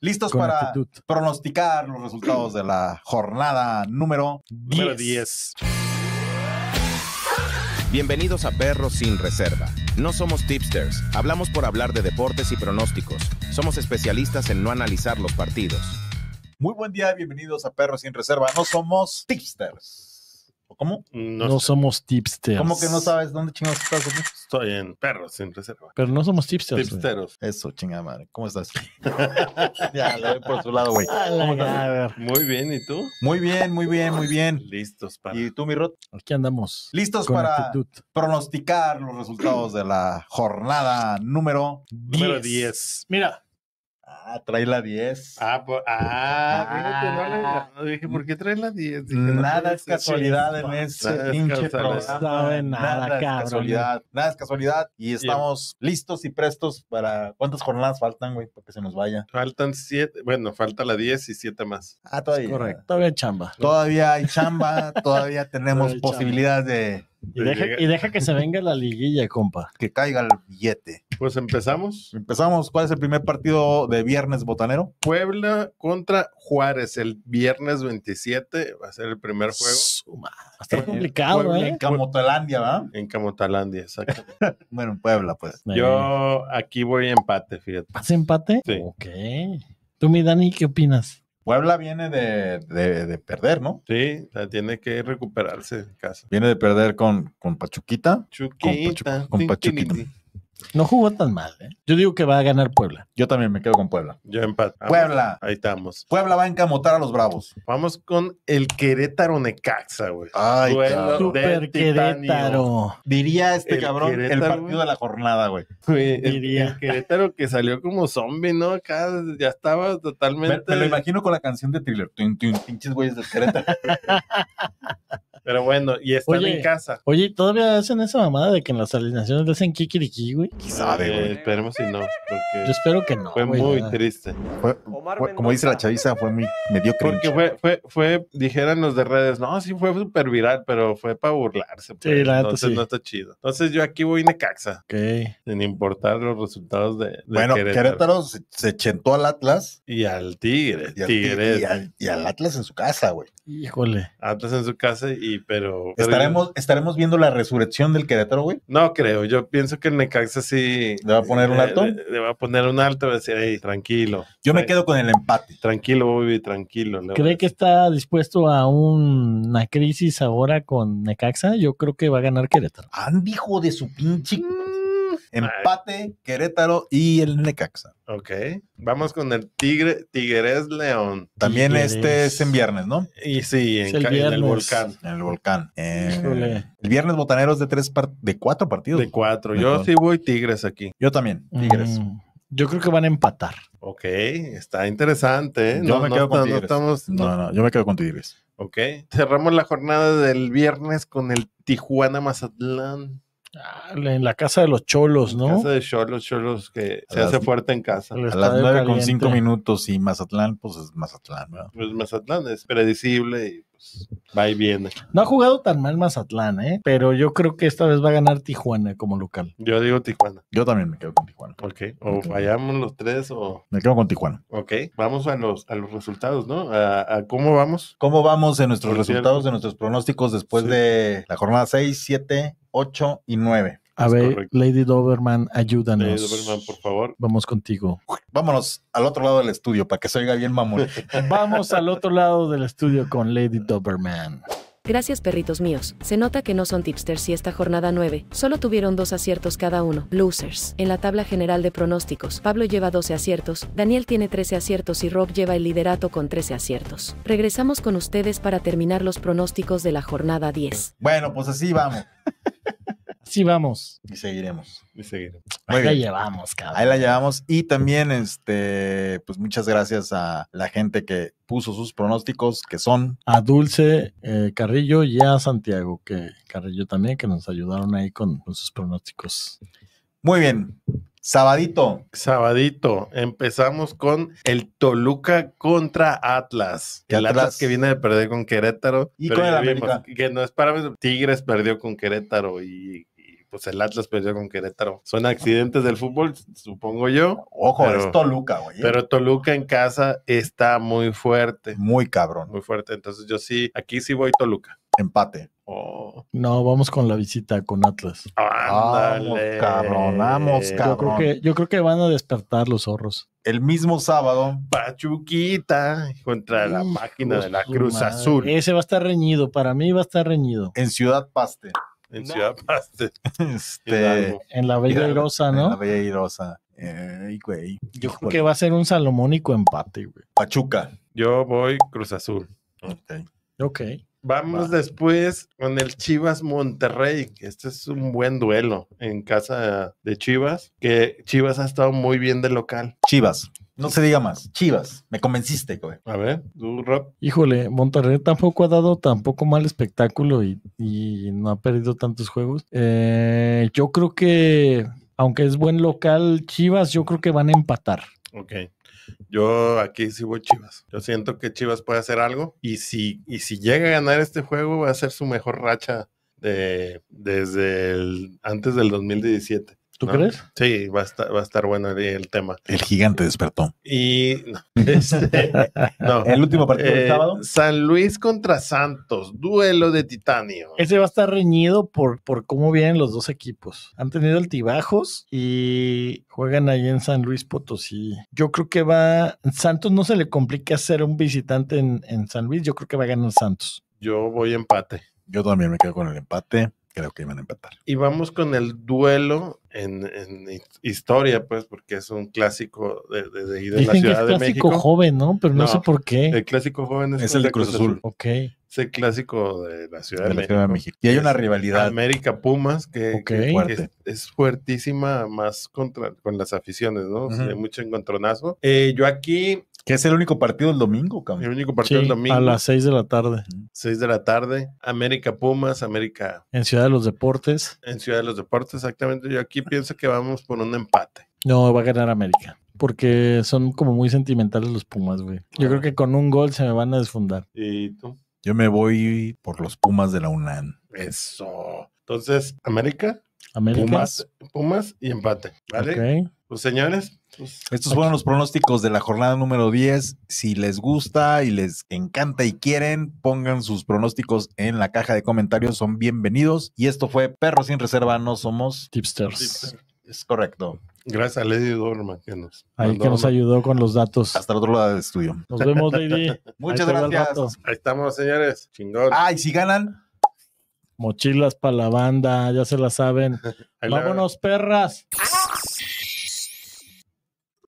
Listos para pronosticar los resultados de la jornada número 10. Bienvenidos a Perros sin Reserva. No somos tipsters, hablamos por hablar de deportes y pronósticos. Somos especialistas en no analizar los partidos. Muy buen día, bienvenidos a Perros sin Reserva. No somos tipsters. cómo? No, somos tipsters. ¿Cómo que no sabes dónde chingados estás? Estoy en perros, sin reserva. Pero no somos tipsters. Tipsteros. Eso, chingada madre. ¿Cómo estás? ya, lo veo por su lado, güey. Muy bien, ¿y tú? Muy bien, muy bien, muy bien. Listos para. ¿Y tú, mi Rod? Aquí andamos. Listos para pronosticar los resultados de la jornada número 10. Número 10. Mira, Ah, trae la 10. Ah, por, pues, ah, ah, no dije, ¿por qué trae la 10? Pues, este, este nada es casualidad en ese pinche programa. Nada, es casualidad. Nada es casualidad. Y estamos listos y prestos para. ¿Cuántas jornadas faltan, güey? Para que se nos vaya. Faltan 7. Bueno, falta la 10 y 7 más. Ah, todavía. Correcto. Todavía hay chamba. Todavía hay chamba. todavía tenemos posibilidades de y deja, que se venga la liguilla, compa. Que caiga el billete. Pues empezamos. Empezamos. ¿Cuál es el primer partido de viernes botanero? Puebla contra Juárez el viernes 27. Va a ser el primer juego. Suma. Está complicado, ¿eh? En Camotalandia, ¿verdad? En Camotalandia, exacto. bueno, Puebla, pues. Yo aquí voy a empate, fíjate. empate? Sí. Ok. ¿Tú, mi Dani, qué opinas? Puebla viene de, perder, ¿no? Sí, tiene que recuperarse en casa. Viene de perder con, con Pachuquita. Con, con Pachuquita. No jugó tan mal, ¿eh? Yo digo que va a ganar Puebla. Yo también me quedo con Puebla. Yo empate. Puebla. Ahí estamos. Puebla va a encamotar a los bravos. Vamos con el Querétaro Necaxa, güey. Ay, super Querétaro. Diría este cabrón el partido de la jornada, güey. Diría. Querétaro que salió como zombie, ¿no? Acá ya estaba totalmente. Me, lo imagino con la canción de thriller. pinches güeyes del Querétaro. Pero bueno, y están en casa. Oye, ¿todavía hacen esa mamada de que en las alineaciones le hacen kikiriki, güey? Quizá, güey. esperemos si no. Porque Yo espero que no. Fue muy triste. Fue, como dice la chaviza, fue medio mediocre. Porque fue, fue, fue, dijeran los de redes, no, sí fue súper viral, pero fue para burlarse. Entonces pues, no está chido. Entonces yo aquí voy Necaxa. Ok. Sin importar los resultados de, Bueno, Querétaro, se, chentó al Atlas. Y al Tigre. Y al, Atlas en su casa, güey. Híjole. Atlas en su casa y pero... ¿Estaremos, ¿Estaremos viendo la resurrección del Querétaro, güey? No creo. Yo pienso que el Necaxa sí... ¿Le va a poner un alto? Le, va a poner un alto. y decir, tranquilo. Yo me quedo con el empate. Tranquilo, Bobby, tranquilo. ¿Cree que está dispuesto a una crisis ahora con Necaxa? Yo creo que va a ganar Querétaro. Andy, ah, hijo de su pinche. Mm. Empate, Querétaro y el Necaxa. Ok. Vamos con el Tigre, Tigres León. También este es en viernes, ¿no? Y sí, en, el volcán. En el volcán. Eh, el viernes botaneros de tres de cuatro partidos. De cuatro. Yo sí voy Tigres aquí. Yo también, Tigres. Mm. Yo creo que van a empatar. Ok, está interesante. ¿eh? Yo no, me quedo no, no, yo me quedo con Tigres. Ok, cerramos la jornada del viernes con el Tijuana Mazatlán en la casa de los cholos, ¿no? casa de cholos, cholos que se hace fuerte en casa. A las nueve con cinco minutos y Mazatlán, pues es Mazatlán, ¿no? Pues Mazatlán es predecible y pues, va y viene. No ha jugado tan mal Mazatlán, ¿eh? Pero yo creo que esta vez va a ganar Tijuana como local. Yo digo Tijuana. Yo también me quedo con Tijuana. Ok, o fallamos vayamos los tres o... Me quedo con Tijuana. Ok, vamos a los, resultados, ¿no? A, cómo vamos. ¿Cómo vamos en nuestros resultados, en nuestros pronósticos después de la jornada 6, 7 8 y 9. A ver, Lady Doberman, ayúdanos. Lady Doberman, por favor. Vamos contigo. Vámonos al otro lado del estudio para que se oiga bien mamón. Vamos al otro lado del estudio con Lady Doberman. Gracias perritos míos. Se nota que no son tipsters y esta jornada 9. Solo tuvieron dos aciertos cada uno. Losers. En la tabla general de pronósticos, Pablo lleva 12 aciertos, Daniel tiene 13 aciertos y Rob lleva el liderato con 13 aciertos. Regresamos con ustedes para terminar los pronósticos de la jornada 10. Bueno, pues así vamos. Sí, vamos. Y seguiremos. Y seguiremos. Ahí la llevamos, cabrón. Ahí la llevamos. Y también, este, pues muchas gracias a la gente que puso sus pronósticos, que son. A Dulce eh, Carrillo y a Santiago, que Carrillo también, que nos ayudaron ahí con, sus pronósticos. Muy bien. Sabadito. Sabadito. Empezamos con el Toluca contra Atlas. que Atlas, que viene de perder con Querétaro. Y con Que no es para Tigres perdió con Querétaro y pues el Atlas perdió con Querétaro. Son accidentes del fútbol, supongo yo. Ojo, es Toluca, güey. ¿eh? Pero Toluca en casa está muy fuerte. Muy cabrón. Muy fuerte. Entonces yo sí, aquí sí voy Toluca. Empate. Oh. No, vamos con la visita con Atlas. Ándale. cabrón, vamos, cabrón. Yo creo, que, yo creo que van a despertar los zorros. El mismo sábado, Pachuquita contra la máquina de la Cruz Azul. Ese va a estar reñido, para mí va a estar reñido. En Ciudad Paste en Ciudad Paste. en, la Bella Irosa, ¿no? En la Bella Irosa. Yo creo que va a ser un salomónico empate, güey. Pachuca. Yo voy Cruz Azul. Ok. Vamos después con el Chivas Monterrey. Este es un buen duelo en casa de Chivas, que Chivas ha estado muy bien de local. Chivas. No se diga más. Chivas, me convenciste, güey. A ver, tú, rap. Híjole, Monterrey tampoco ha dado tampoco mal espectáculo y, no ha perdido tantos juegos. Eh, yo creo que, aunque es buen local, Chivas, yo creo que van a empatar. Ok. Yo aquí sí Chivas. Yo siento que Chivas puede hacer algo y si, y si llega a ganar este juego va a ser su mejor racha desde antes del 2017. ¿Tú crees? Sí, va a, estar, bueno el, tema. El gigante despertó. Y este, no, el último partido del eh, sábado. San Luis contra Santos, duelo de titanio. Ese va a estar reñido por, por cómo vienen los dos equipos. Han tenido altibajos y juegan ahí en San Luis Potosí. Yo creo que va. Santos no se le complica ser un visitante en, en San Luis. Yo creo que va a ganar Santos. Yo voy empate. Yo también me quedo con el empate creo que iban a empatar. Y vamos con el duelo en, historia, pues, porque es un clásico de, de, de, de la Ciudad de México. clásico joven, ¿no? Pero no, sé por qué. El clásico joven es, el de Cruz, Azul. Es el clásico de la Ciudad de, México. Y hay una rivalidad. América Pumas, que, es, fuertísima, más contra, con las aficiones, ¿no? hay mucho encontronazo. Eh, yo aquí que es el único partido el domingo, cabrón. El único partido el domingo. A las 6 de la tarde. 6 de la tarde. América Pumas, América. En Ciudad de los Deportes. En Ciudad de los Deportes, exactamente. Yo aquí pienso que vamos por un empate. No, va a ganar América. Porque son como muy sentimentales los Pumas, güey. Yo creo que con un gol se me van a desfundar. ¿Y tú? Yo me voy por los Pumas de la UNAM. Eso. Entonces, América, América. Pumas, Pumas y empate. ¿Vale? Pues señores. Estos fueron los pronósticos de la jornada número 10. Si les gusta y les encanta y quieren, pongan sus pronósticos en la caja de comentarios. Son bienvenidos. Y esto fue Perro sin Reserva. No somos tipsters. Es correcto. Gracias a Lady Dorma que nos, nos ayudó con los datos. Hasta el otro lado del estudio. Nos vemos, Lady. Muchas gracias. Ahí estamos, señores. Chingón. Ah, y si ganan. Mochilas para la banda, ya se la saben. Vámonos, perras. Ah.